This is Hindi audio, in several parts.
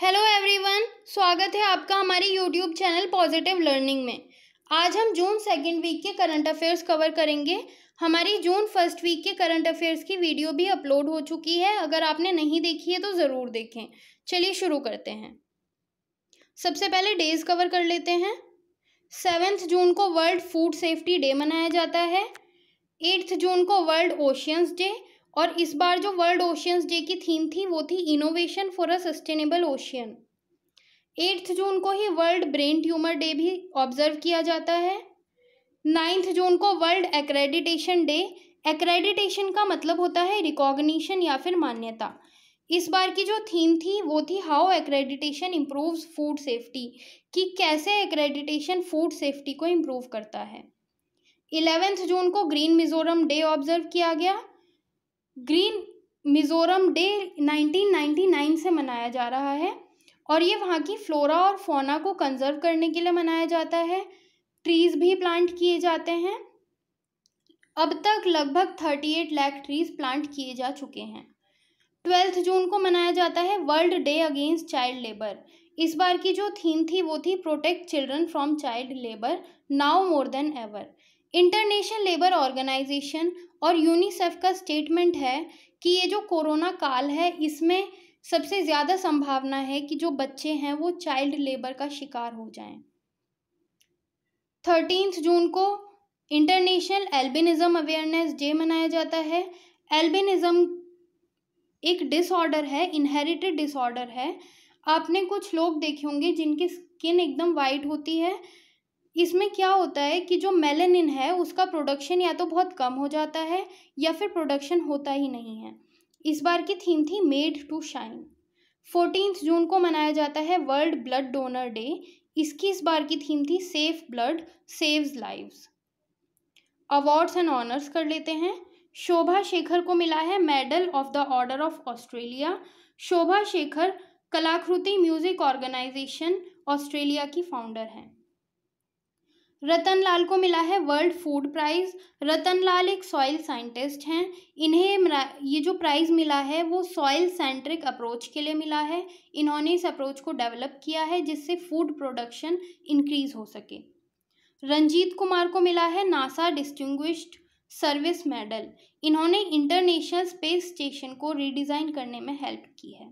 हेलो एवरीवन स्वागत है आपका हमारे यूट्यूब चैनल पॉजिटिव लर्निंग में आज हम जून सेकंड वीक के करंट अफेयर्स कवर करेंगे हमारी जून फर्स्ट वीक के करंट अफेयर्स की वीडियो भी अपलोड हो चुकी है अगर आपने नहीं देखी है तो ज़रूर देखें चलिए शुरू करते हैं सबसे पहले डेज कवर कर लेते हैं सेवेंथ जून को वर्ल्ड फूड सेफ्टी डे मनाया जाता है एट्थ जून को वर्ल्ड ओशियंस डे और इस बार जो वर्ल्ड ओशियंस डे की थीम थी वो थी innovation for a sustainable ocean eighth June को ही वर्ल्ड ब्रेन ट्यूमर डे भी ऑब्जर्व किया जाता है नाइन्थ जून को वर्ल्ड एक्रेडिटेशन डे एक्रेडिटेशन का मतलब होता है रिकॉग्निशन या फिर मान्यता इस बार की जो थीम थी वो थी how accreditation improves food safety कि कैसे एक्रेडिटेशन फूड सेफ्टी को इम्प्रूव करता है इलेवेंथ जून को ग्रीन मिजोरम डे ऑब्जर्व किया गया ग्रीन मिज़ोरम डे 1999 से मनाया जा रहा है और ये वहाँ की फ्लोरा और फोना को कंजर्व करने के लिए मनाया जाता है ट्रीज़ भी प्लांट किए जाते हैं अब तक लगभग thirty eight lakh trees plant किए जा चुके हैं ट्वेल्थ जून को मनाया जाता है world day against child labour इस बार की जो थीम थी वो थी protect children from child labour now more than ever international labour organisation और यूनिसेफ का स्टेटमेंट है कि ये जो कोरोना काल है इसमें सबसे ज़्यादा संभावना है कि जो बच्चे हैं वो चाइल्ड लेबर का शिकार हो जाएं। थर्टीन जून को इंटरनेशनल एल्बिनिज़म अवेयरनेस डे मनाया जाता है एल्बिनिज़म एक डिसऑर्डर है इनहेरिटेड डिसऑर्डर है आपने कुछ लोग देखे होंगे जिनकी स्किन एकदम वाइट होती है इसमें क्या होता है कि जो मेलेनिन है उसका प्रोडक्शन या तो बहुत कम हो जाता है या फिर प्रोडक्शन होता ही नहीं है इस बार की थीम थी made to shine fourteen June को मनाया जाता है वर्ल्ड ब्लड डोनर डे इसकी इस बार की थीम थी safe blood saves lives awards and honours कर लेते हैं शोभा शेखर को मिला है medal of the order of Australia Shobha Shekhar Kalakriti music organisation Australia की फाउंडर हैं रतन लाल को मिला है world food prize Ratan Lal एक सॉइल साइंटिस्ट हैं इन्हें ये जो प्राइज़ मिला है वो सॉइल सेंट्रिक अप्रोच के लिए मिला है इन्होंने इस अप्रोच को डेवलप किया है जिससे फूड प्रोडक्शन इंक्रीज़ हो सके रंजीत कुमार को मिला है नासा डिस्टिंग्विश्ड सर्विस मेडल इन्होंने इंटरनेशनल स्पेस स्टेशन को रीडिज़ाइन करने में हेल्प की है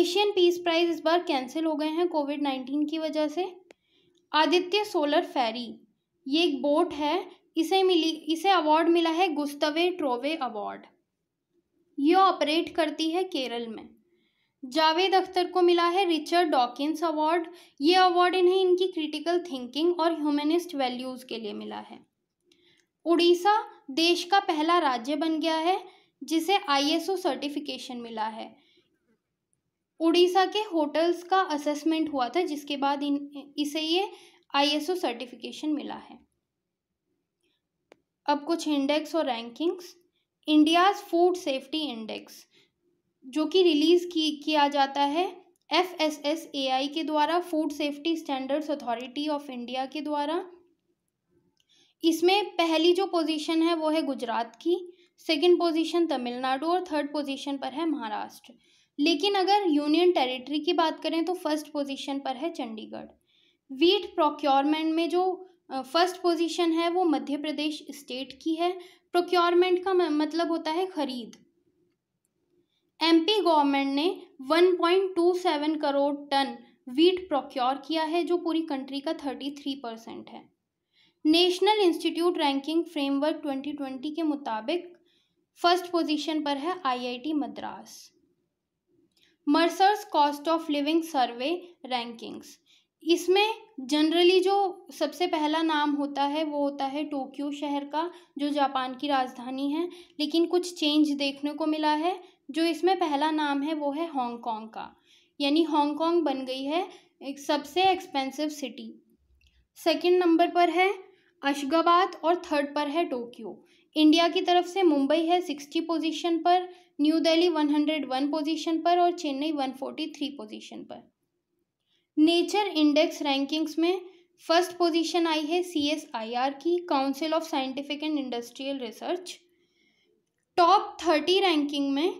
एशियन पीस प्राइज़ इस बार कैंसिल हो गए हैं कोविड नाइन्टीन की वजह से आदित्य सोलर फेरी ये एक बोट है इसे मिली इसे अवार्ड मिला है गुस्तवे ट्रोवे अवार्ड ये ऑपरेट करती है केरल में जावेद अख्तर को मिला है रिचर्ड डॉकिंस अवार्ड ये अवार्ड इन्हें इनकी क्रिटिकल थिंकिंग और ह्यूमनिस्ट वैल्यूज़ के लिए मिला है उड़ीसा देश का पहला राज्य बन गया है जिसे आईएसओ सर्टिफिकेशन मिला है उड़ीसा के होटल्स का असेसमेंट हुआ था जिसके बाद इन इसे ये आईएसओ सर्टिफिकेशन मिला है अब कुछ इंडेक्स और rankings India's food safety index जो कि रिलीज़ की किया जाता है F S S A I के द्वारा food safety standards authority of India के द्वारा इसमें पहली जो पोजीशन है वो है गुजरात की सेकंड पोजीशन तमिलनाडु और थर्ड पोजीशन पर है महाराष्ट्र लेकिन अगर यूनियन टेरिटरी की बात करें तो फर्स्ट पोजीशन पर है चंडीगढ़ वीट प्रोक्योरमेंट में जो फर्स्ट पोजीशन है वो मध्य प्रदेश स्टेट की है प्रोक्योरमेंट का मतलब होता है खरीद एमपी गवर्नमेंट ने 1.27 करोड़ टन वीट प्रोक्योर किया है जो पूरी कंट्री का 33 परसेंट है नेशनल इंस्टीट्यूट रैंकिंग फ्रेमवर्क 2020 के मुताबिक फर्स्ट पोजीशन पर है IIT Madras Mercer's cost of living survey rankings इसमें जनरली जो सबसे पहला नाम होता है वो होता है टोक्यो शहर का जो जापान की राजधानी है लेकिन कुछ चेंज देखने को मिला है जो इसमें पहला नाम है वो है हांगकांग का यानी हांगकांग बन गई है एक सबसे एक्सपेंसिव सिटी सेकंड नंबर पर है अशगाबाद और थर्ड पर है टोक्यो इंडिया की तरफ से मुंबई है सिक्सटी पोजीशन पर न्यू दिल्ली 101 पोजीशन पर और चेन्नई 143 पोजीशन पर नेचर इंडेक्स रैंकिंग्स में फर्स्ट पोजीशन आई है सी एस आई आर की council of scientific and industrial research top thirty ranking में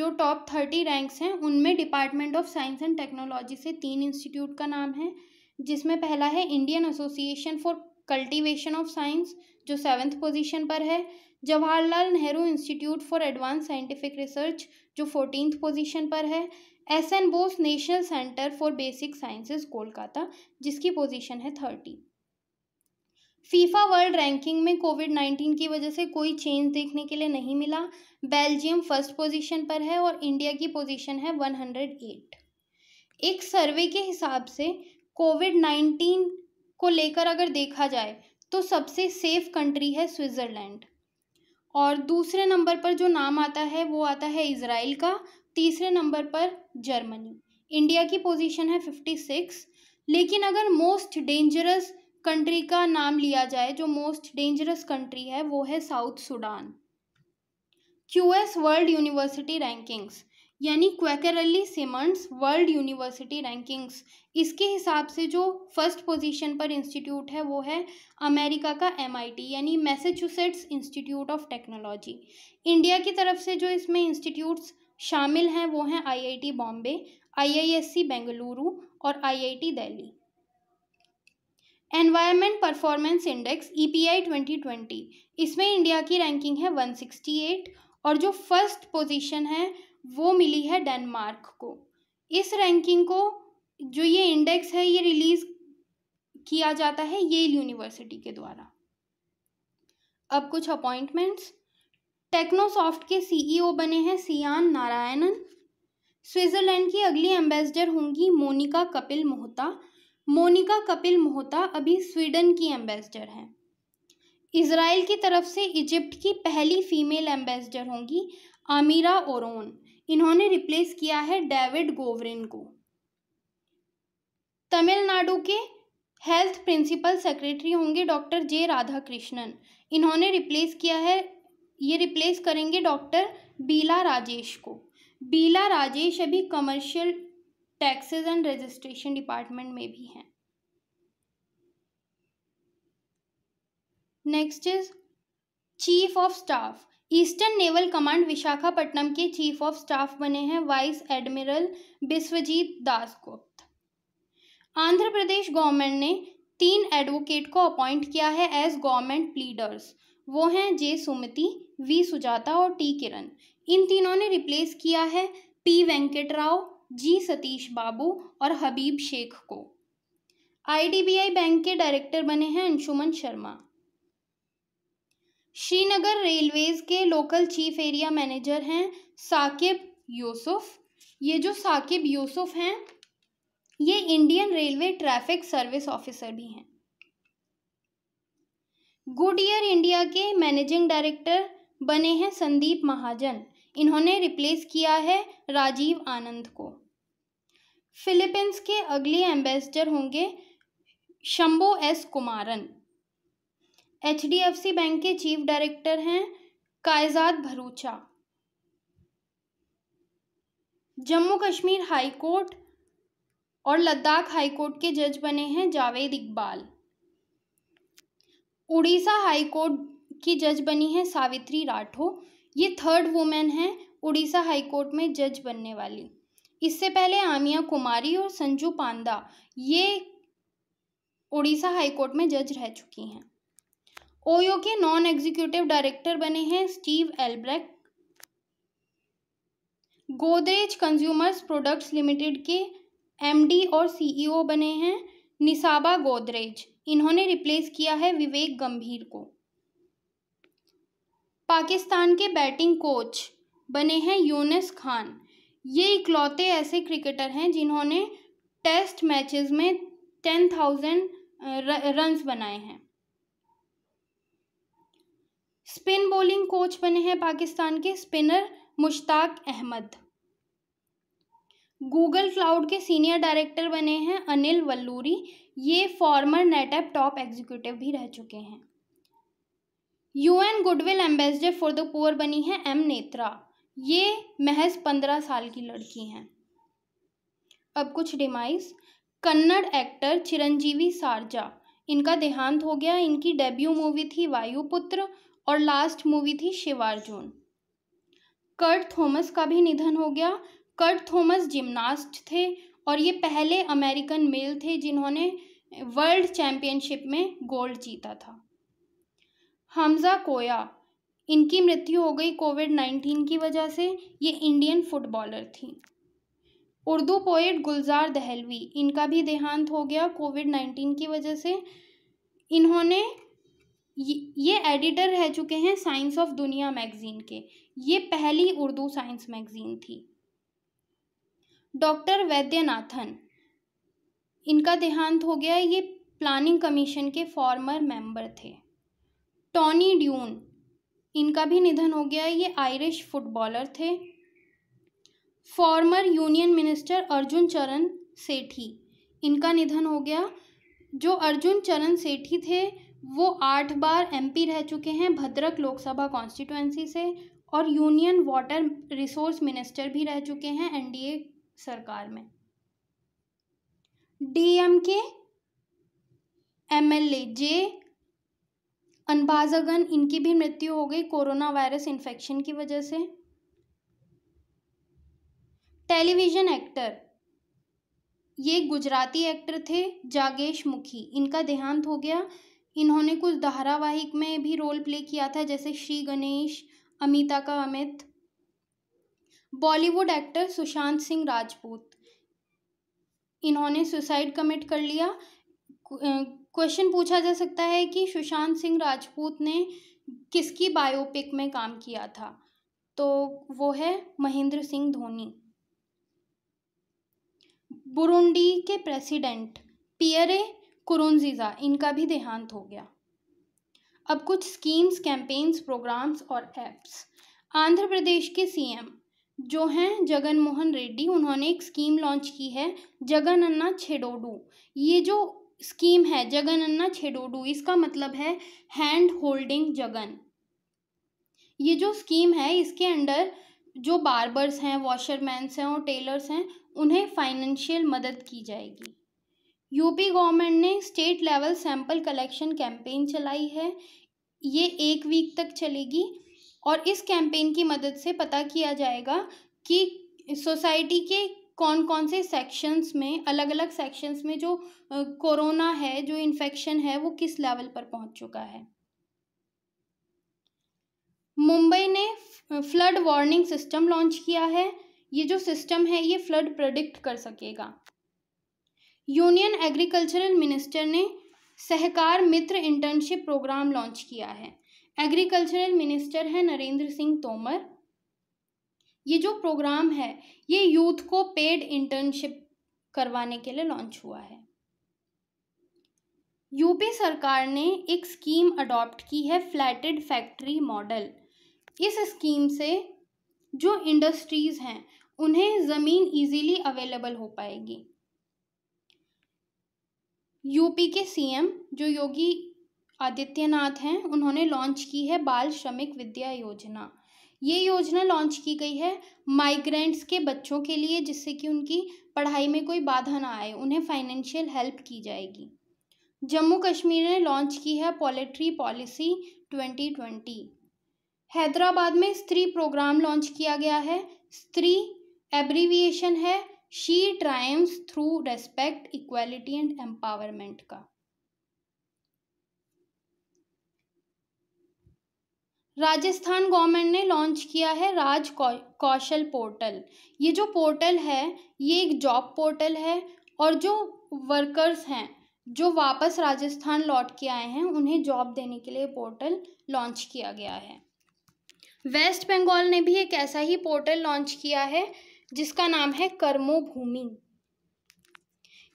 जो टॉप थर्टी रैंक्स हैं उनमें department of science and technology से तीन इंस्टीट्यूट का नाम है जिसमें पहला है Indian association for cultivation of science जो सेवन्थ पोजीशन पर है Jawaharlal Nehru institute for advance scientific research जो फोर्टीन पोजीशन पर है S N Bose national centre for basic sciences Kolkata जिसकी पोजीशन है थर्टी फीफा वर्ल्ड रैंकिंग में कोविड नाइन्टीन की वजह से कोई चेंज देखने के लिए नहीं मिला बेल्जियम फर्स्ट पोजीशन पर है और इंडिया की पोजीशन है वन हंड्रेड एट एक सर्वे के हिसाब से कोविड नाइन्टीन को लेकर अगर देखा जाए तो सबसे सेफ कंट्री है स्विट्ज़रलैंड और दूसरे नंबर पर जो नाम आता है वो आता है इसराइल का तीसरे नंबर पर जर्मनी इंडिया की पोजीशन है फिफ्टी सिक्स लेकिन अगर मोस्ट डेंजरस कंट्री का नाम लिया जाए जो मोस्ट डेंजरस कंट्री है वो है south Sudan QS world university rankings यानी Quacquarelli Symonds world university rankings इसके हिसाब से जो फर्स्ट पोजीशन पर इंस्टीट्यूट है वो है अमेरिका का एमआईटी यानी Massachusetts Institute of Technology India की तरफ से जो इसमें इंस्टीट्यूट्स शामिल हैं वो हैं आईआईटी बॉम्बे आईआईएससी बेंगलुरु और IIT Delhi environment performance index E P I twenty twenty इसमें इंडिया की रैंकिंग है वन सिक्सटी एट और जो फर्स्ट पोजीशन है वो मिली है डेनमार्क को इस रैंकिंग को जो ये इंडेक्स है ये रिलीज़ किया जाता है येल यूनिवर्सिटी के द्वारा अब कुछ अपॉइंटमेंट्स टेक्नोसॉफ्ट के सीईओ e बने हैं सियान नारायणन स्विट्ज़रलैंड की अगली एम्बेसडर होंगी मोनिका कपिल मोहता मोनिका कपिल मोहता अभी स्वीडन की एम्बेसडर हैं इसराइल की तरफ से इजिप्ट की पहली फीमेल एम्बेसडर होंगी आमिरा ओरोन इन्होंने रिप्लेस किया है डेविड गोवरिन को तमिलनाडु के हेल्थ प्रिंसिपल सेक्रेटरी होंगे डॉक्टर जे राधा कृष्णन इन्होंने रिप्लेस किया है ये रिप्लेस करेंगे डॉक्टर बीला राजेश को बीला राजेश अभी commercial taxes and registration department में भी हैं next is chief of staff eastern naval command Visakhapatnam के चीफ ऑफ स्टाफ बने हैं वाइस एडमिरल बिस्वजीत दास गुप्त आंध्र प्रदेश गवर्नमेंट ने तीन एडवोकेट को अपॉइंट किया है एज गवर्नमेंट लीडर्स वो हैं जे सुमिति वी सुजाता और टी किरण इन तीनों ने रिप्लेस किया है पी वेंकट राव जी सतीश बाबू और हबीब शेख को आईडीबीआई बैंक के डायरेक्टर बने हैं अंशुमन शर्मा श्रीनगर रेलवेज़ के लोकल चीफ एरिया मैनेजर हैं साकिब यूसुफ ये जो साकिब यूसुफ हैं ये Indian railway traffic service officer भी हैं गुड ईयर इंडिया के मैनेजिंग डायरेक्टर बने हैं संदीप महाजन इन्होंने रिप्लेस किया है राजीव आनंद को फिलीपींस के अगले एम्बेसडर होंगे Shambu S Kumaran H D F C bank के चीफ डायरेक्टर हैं कायजाद भरूचा जम्मू कश्मीर हाई कोर्ट और लद्दाख हाई कोर्ट के जज बने हैं जावेद इकबाल उड़ीसा हाई कोर्ट की जज बनी है सावित्री राठो ये थर्ड वुमेन हैं उड़ीसा हाई कोर्ट में जज बनने वाली इससे पहले आमिया कुमारी और संजू पांडा ये उड़ीसा हाई कोर्ट में जज रह चुकी हैं ओयो के नॉन एग्जीक्यूटिव डायरेक्टर बने हैं Steve Albrecht Godrej consumers products limited के एमडी और सीईओ बने हैं निसाबा गोदरेज इन्होंने रिप्लेस किया है विवेक गंभीर को पाकिस्तान के बैटिंग कोच बने हैं यूनिस खान ये इकलौते ऐसे क्रिकेटर हैं जिन्होंने टेस्ट मैचेस में टेन थाउजेंड रन्स बनाए हैं स्पिन बॉलिंग कोच बने हैं पाकिस्तान के spinner Mushtaq Ahmed Google cloud के सीनियर डायरेक्टर बने हैं अनिल वल्लूरी ये फॉर्मर नेटअप टॉप एग्जीक्यूटिव भी रह चुके हैं UN goodwill ambassador for the poor बनी है एम नेत्रा ये महज पंद्रह साल की लड़की हैं अब कुछ डिमाइस कन्नड़ एक्टर चिरंजीवी सारजा इनका देहांत हो गया इनकी डेब्यू मूवी थी वायुपुत्र और लास्ट मूवी थी शिवार्जुन कर्ट थॉमस का भी निधन हो गया कर्ट थॉमस जिम्नास्ट थे और ये पहले अमेरिकन मेल थे जिन्होंने वर्ल्ड चैम्पियनशिप में गोल्ड जीता था हमजा कोया इनकी मृत्यु हो गई कोविड नाइन्टीन की वजह से ये इंडियन फुटबॉलर थी उर्दू पोइट गुलजार दहलवी इनका भी देहांत हो गया कोविड नाइन्टीन की वजह से इन्होंने ये एडिटर रह चुके हैं साइंस ऑफ दुनिया मैगज़ीन के ये पहली उर्दू साइंस मैगज़ीन थी डॉक्टर वैद्यनाथन इनका देहांत हो गया ये प्लानिंग कमीशन के फॉर्मर मेंबर थे टॉनी ड्यून इनका भी निधन हो गया ये आयरिश फुटबॉलर थे former union minister Arjun Charan Sethi इनका निधन हो गया जो अर्जुन चरण सेठी थे वो आठ बार एमपी रह चुके हैं भद्रक लोकसभा कॉन्स्टिट्यूएंसी से और यूनियन वाटर रिसोर्स मिनिस्टर भी रह चुके हैं एनडीए सरकार में डीएमके एमएलए जे अनबाजगन इनकी भी मृत्यु हो गई कोरोना वायरस इन्फेक्शन की वजह से टेलीविज़न एक्टर ये गुजराती एक्टर थे जागेश मुखी इनका देहांत हो गया इन्होंने कुछ धारावाहिक में भी रोल प्ले किया था जैसे श्री गणेश अमिता का अमित बॉलीवुड एक्टर सुशांत सिंह राजपूत इन्होंने सुसाइड कमिट कर लिया क्वेश्चन पूछा जा सकता है कि सुशांत सिंह राजपूत ने किसकी बायोपिक में काम किया था तो वो है महेंद्र सिंह धोनी बुरुंडी के प्रेसिडेंट पियरे कुरुनजीजा इनका भी देहांत हो गया अब कुछ स्कीम्स कैंपेन्स प्रोग्राम्स और एप्स आंध्र प्रदेश के सीएम जो हैं जगन मोहन रेड्डी उन्होंने एक स्कीम लॉन्च की है जगन अन्ना छेडोडू ये जो स्कीम है जगन अन्ना छेडोडू इसका मतलब है हैंड होल्डिंग जगन ये जो स्कीम है इसके अंडर जो बार्बर्स हैं वॉशरमैन्स हैं और टेलर्स हैं उन्हें फाइनेंशियल मदद की जाएगी यूपी गवर्नमेंट ने state level sample collection campaign चलाई है ये एक वीक तक चलेगी और इस कैंपेन की मदद से पता किया जाएगा कि सोसाइटी के कौन कौन से सेक्शंस में अलग अलग सेक्शंस में जो कोरोना है जो इन्फेक्शन है वो किस लेवल पर पहुंच चुका है मुंबई ने फ्लड वार्निंग सिस्टम लॉन्च किया है ये जो सिस्टम है ये फ्लड प्रडिक्ट कर सकेगा यूनियन एग्रीकल्चरल मिनिस्टर ने Sahakar Mitra internship programme launch किया है एग्रीकल्चरल मिनिस्टर हैं नरेंद्र सिंह तोमर ये जो प्रोग्राम है ये यूथ को पेड इंटर्नशिप करवाने के लिए लॉन्च हुआ है यूपी सरकार ने एक स्कीम अडॉप्ट की है फ्लैटेड फैक्ट्री मॉडल इस स्कीम से जो इंडस्ट्रीज़ हैं उन्हें ज़मीन इजीली अवेलेबल हो पाएगी यूपी के सीएम जो योगी आदित्यनाथ हैं उन्होंने लॉन्च की है बाल श्रमिक विद्या योजना ये योजना लॉन्च की गई है माइग्रेंट्स के बच्चों के लिए जिससे कि उनकी पढ़ाई में कोई बाधा ना आए उन्हें फाइनेंशियल हेल्प की जाएगी जम्मू कश्मीर ने लॉन्च की है पॉलिट्री पॉलिसी 2020 हैदराबाद में स्त्री प्रोग्राम लॉन्च किया गया है स्त्री एब्रीविएशन है she trims through respect equality and empowerment का राजस्थान गवर्नमेंट ने लॉन्च किया है राज कौशल पोर्टल ये जो पोर्टल है ये एक जॉब पोर्टल है और जो वर्कर्स हैं जो वापस राजस्थान लौट के आए हैं उन्हें जॉब देने के लिए पोर्टल लॉन्च किया गया है वेस्ट बंगाल ने भी एक ऐसा ही पोर्टल लॉन्च किया है जिसका नाम है कर्मो भूमि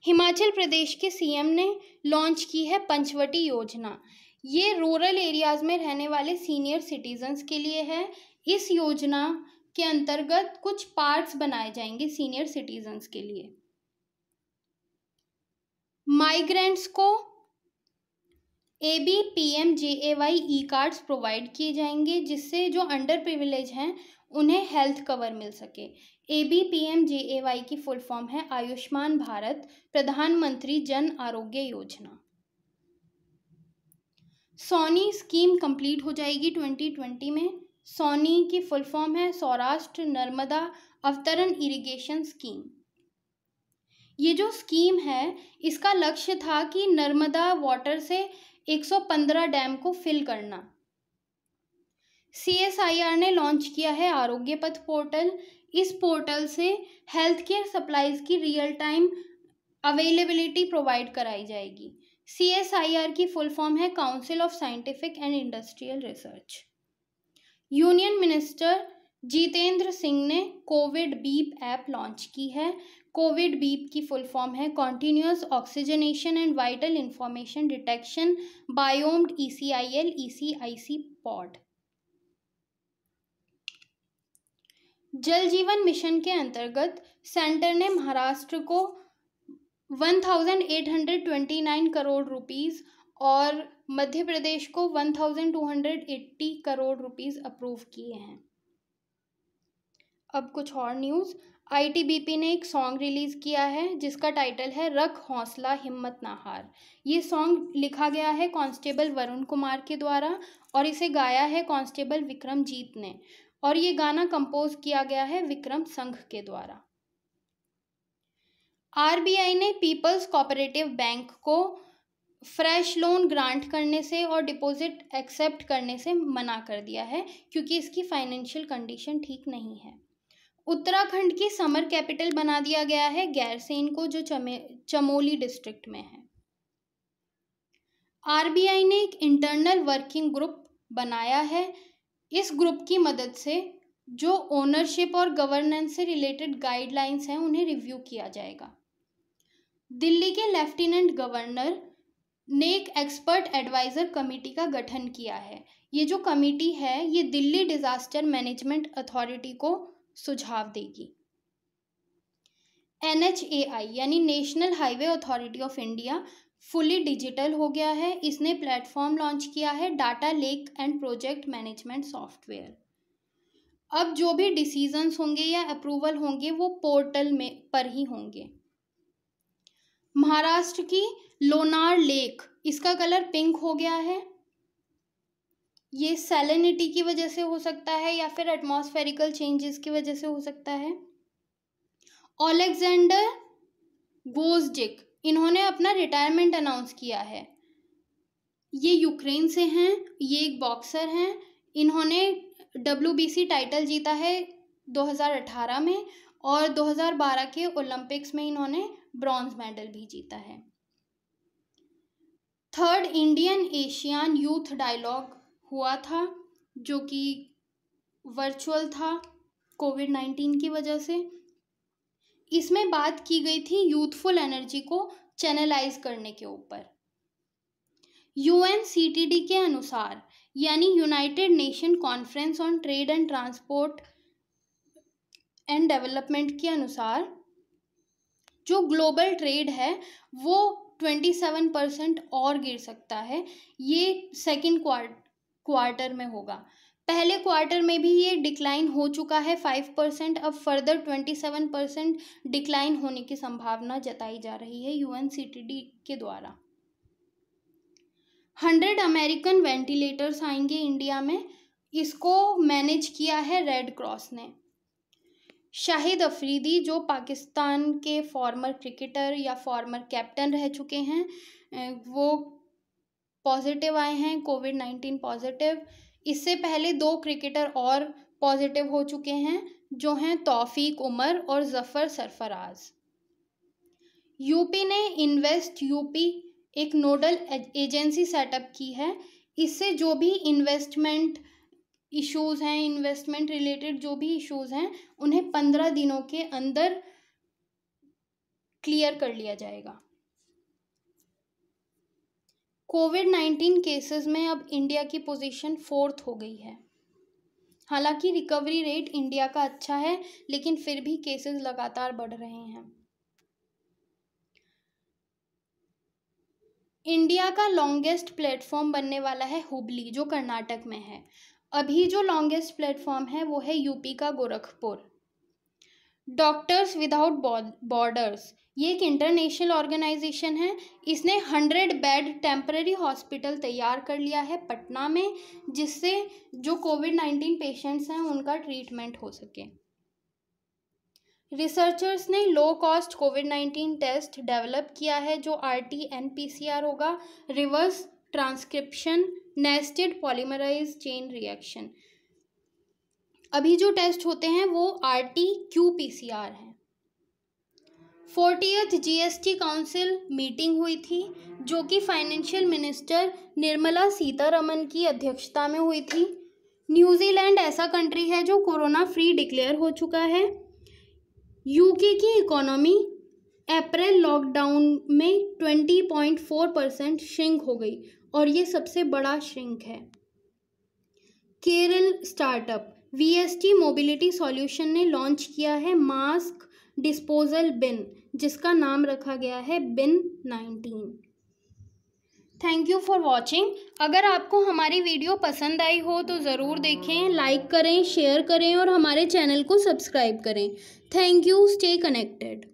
हिमाचल प्रदेश के सीएम ने लॉन्च की है पंचवटी योजना ये रूरल एरियाज़ में रहने वाले सीनियर सिटीजन्स के लिए है इस योजना के अंतर्गत कुछ पार्ट्स बनाए जाएंगे सीनियर सिटीजन्स के लिए माइग्रेंट्स को A B P M J A Y E cards provide किए जाएंगे जिससे जो अंडर प्रिविलेज हैं उन्हें हेल्थ कवर मिल सके A B P M J A Y की फुल फॉर्म है आयुष्मान भारत प्रधानमंत्री जन आरोग्य योजना सोनी स्कीम कंप्लीट हो जाएगी 2020 में सोनी की फुल फॉर्म है सौराष्ट्र नर्मदा अवतरण इरिगेशन स्कीम ये जो स्कीम है इसका लक्ष्य था कि नर्मदा वाटर से 115 डैम को फिल करना सीएसआईआर ने लॉन्च किया है आरोग्य पथ पोर्टल इस पोर्टल से हेल्थ केयर सप्लाईज की रियल टाइम अवेलेबिलिटी प्रोवाइड कराई जाएगी सी एस आई आर की फुल फॉर्म है council of scientific and industrial research union minister Jitendra Singh ने कोविड बीप ऐप लॉन्च की है कोविड बीप की फुल फॉर्म है continuous oxygenation and vital information detection biomed E C I L E C I C pod Jal Jeevan mission के अंतर्गत सेंटर ने महाराष्ट्र को 1829 करोड़ रुपीस और मध्य प्रदेश को 1280 करोड़ रुपीस अप्रूव किए हैं अब कुछ और न्यूज़ आईटीबीपी ने एक सॉन्ग रिलीज़ किया है जिसका टाइटल है रख हौसला हिम्मत ना हार ये सॉन्ग लिखा गया है कांस्टेबल वरुण कुमार के द्वारा और इसे गाया है कांस्टेबल विक्रमजीत ने और ये गाना कंपोज किया गया है विक्रम संघ के द्वारा आरबीआई ने पीपल्स कोऑपरेटिव बैंक को फ्रेश लोन ग्रांट करने से और डिपॉजिट एक्सेप्ट करने से मना कर दिया है क्योंकि इसकी फाइनेंशियल कंडीशन ठीक नहीं है उत्तराखंड की समर कैपिटल बना दिया गया है गैरसेन को जो चमे चमोली डिस्ट्रिक्ट में है आरबीआई ने एक इंटरनल वर्किंग ग्रुप बनाया है इस ग्रुप की मदद से जो ओनरशिप और गवर्नेंस से रिलेटेड गाइडलाइंस हैं उन्हें रिव्यू किया जाएगा दिल्ली के लेफ्टिनेंट गवर्नर ने एक एक्सपर्ट एडवाइज़र कमेटी का गठन किया है ये जो कमेटी है ये दिल्ली डिज़ास्टर मैनेजमेंट अथॉरिटी को सुझाव देगी एन यानी national highway authority of India fully digital हो गया है इसने प्लेटफॉर्म लॉन्च किया है data lake and project management software अब जो भी डिसीजंस होंगे या अप्रूवल होंगे वो पोर्टल में पर ही होंगे महाराष्ट्र की लोनार लेक इसका कलर पिंक हो गया है ये सेलेनिटी की वजह से हो सकता है या फिर एटमॉस्फेरिकल चेंजेस की वजह से हो सकता है ओलेक्जेंडर गोजिक इन्होंने अपना रिटायरमेंट अनाउंस किया है ये यूक्रेन से हैं ये एक बॉक्सर हैं इन्होंने डब्ल्यू टाइटल जीता है 2018 में और 2012 के ओलंपिक्स में इन्होंने ब्रॉन्ज मेडल भी जीता है third Indian Asian youth dialogue हुआ था जो कि वर्चुअल था कोविड नाइन्टीन की वजह से इसमें बात की गई थी यूथफुल एनर्जी को चैनलाइज करने के ऊपर यू के अनुसार यानी United Nation conference on trade and transport and development के अनुसार जो ग्लोबल ट्रेड है वो ट्वेंटी सेवन परसेंट और गिर सकता है ये सेकेंड क्वार्ट क्वार्टर में होगा पहले क्वार्टर में भी ये डिक्लाइन हो चुका है फाइव परसेंट अब further twenty seven percent decline होने की संभावना जताई जा रही है यूएनसीटीडी के द्वारा हंड्रेड अमेरिकन वेंटिलेटर्स आएंगे इंडिया में इसको मैनेज किया है रेड क्रॉस ने शाहिद अफरीदी जो पाकिस्तान के फॉर्मर क्रिकेटर या फॉर्मर कैप्टन रह चुके हैं वो पॉजिटिव आए हैं कोविड नाइन्टीन पॉजिटिव इससे पहले दो क्रिकेटर और पॉजिटिव हो चुके हैं जो हैं तौफीक उमर और जफ़र सरफराज यूपी ने इन्वेस्ट यूपी एक नोडल एजेंसी सेटअप की है इससे जो भी इन्वेस्टमेंट इश्यूज़ हैं इन्वेस्टमेंट रिलेटेड जो भी इश्यूज़ हैं उन्हें पंद्रह दिनों के अंदर क्लियर कर लिया जाएगा कोविड नाइन्टीन केसेस में अब इंडिया की पोजीशन फोर्थ हो गई है हालांकि रिकवरी रेट इंडिया का अच्छा है लेकिन फिर भी केसेस लगातार बढ़ रहे हैं इंडिया का लॉन्गेस्ट प्लेटफॉर्म बनने वाला है हुबली जो कर्नाटक में है अभी जो लॉन्गेस्ट प्लेटफॉर्म है वो है यूपी का गोरखपुर डॉक्टर्स विदाउट बॉर्डर्स ये एक इंटरनेशनल ऑर्गेनाइजेशन है इसने हंड्रेड बेड टेम्प्रेरी हॉस्पिटल तैयार कर लिया है पटना में जिससे जो कोविड नाइन्टीन पेशेंट्स हैं उनका ट्रीटमेंट हो सके रिसर्चर्स ने low cost COVID nineteen test develop किया है जो R T N P C R होगा reverse transcription nested polymerase chain reaction अभी जो टेस्ट होते हैं वो R T Q P C R हैं फोर्टीथ जीएसटी काउंसिल मीटिंग हुई थी जो कि फाइनेंशियल मिनिस्टर निर्मला सीतारमन की अध्यक्षता में हुई थी न्यूजीलैंड ऐसा कंट्री है जो कोरोना फ्री डिक्लेयर हो चुका है यूके की इकोनॉमी अप्रैल लॉकडाउन में twenty point four percent shrink हो गई और ये सबसे बड़ा श्रिंक है Kerala startup VST mobility solution ने लॉन्च किया है मास्क डिस्पोजल बिन जिसका नाम रखा गया है bin nineteen thank you for watching अगर आपको हमारी वीडियो पसंद आई हो तो ज़रूर देखें लाइक करें शेयर करें और हमारे चैनल को सब्सक्राइब करें थैंक यू स्टे कनेक्टेड